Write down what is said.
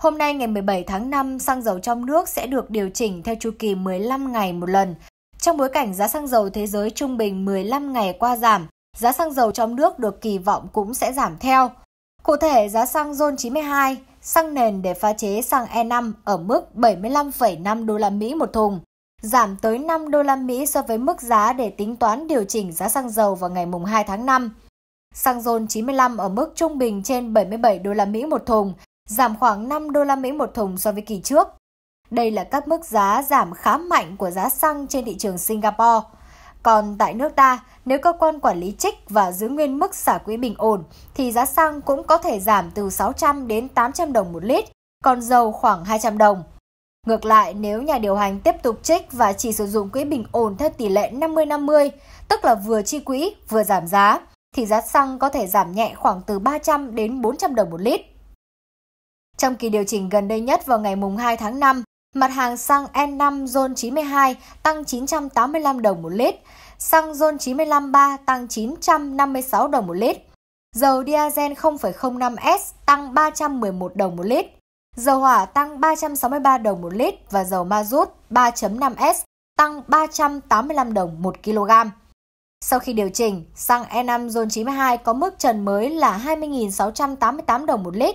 Hôm nay ngày 17 tháng 5, xăng dầu trong nước sẽ được điều chỉnh theo chu kỳ 15 ngày một lần. Trong bối cảnh giá xăng dầu thế giới trung bình 15 ngày qua giảm, giá xăng dầu trong nước được kỳ vọng cũng sẽ giảm theo. Cụ thể, giá xăng RON 92, xăng nền để pha chế xăng E5 ở mức 75,5 đô la Mỹ một thùng, giảm tới 5 đô la Mỹ so với mức giá để tính toán điều chỉnh giá xăng dầu vào ngày mùng 2 tháng 5. Xăng RON 95 ở mức trung bình trên 77 đô la Mỹ một thùng, giảm khoảng 5 đô la Mỹ một thùng so với kỳ trước. Đây là các mức giá giảm khá mạnh của giá xăng trên thị trường Singapore. Còn tại nước ta, nếu cơ quan quản lý trích và giữ nguyên mức xả quỹ bình ổn, thì giá xăng cũng có thể giảm từ 600 đến 800 đồng một lít, còn dầu khoảng 200 đồng. Ngược lại, nếu nhà điều hành tiếp tục trích và chỉ sử dụng quỹ bình ổn theo tỷ lệ 50-50, tức là vừa chi quỹ vừa giảm giá, thì giá xăng có thể giảm nhẹ khoảng từ 300 đến 400 đồng một lít. Trong kỳ điều chỉnh gần đây nhất vào ngày 2 tháng 5, mặt hàng xăng E5 RON 92 tăng 985 đồng một lít, xăng RON 95 3 tăng 956 đồng một lít, dầu diesel 0,05S tăng 311 đồng một lít, dầu hỏa tăng 363 đồng một lít và dầu ma rút 3.5S tăng 385 đồng 1 kg. Sau khi điều chỉnh, xăng E5 RON 92 có mức trần mới là 20.688 đồng một lít,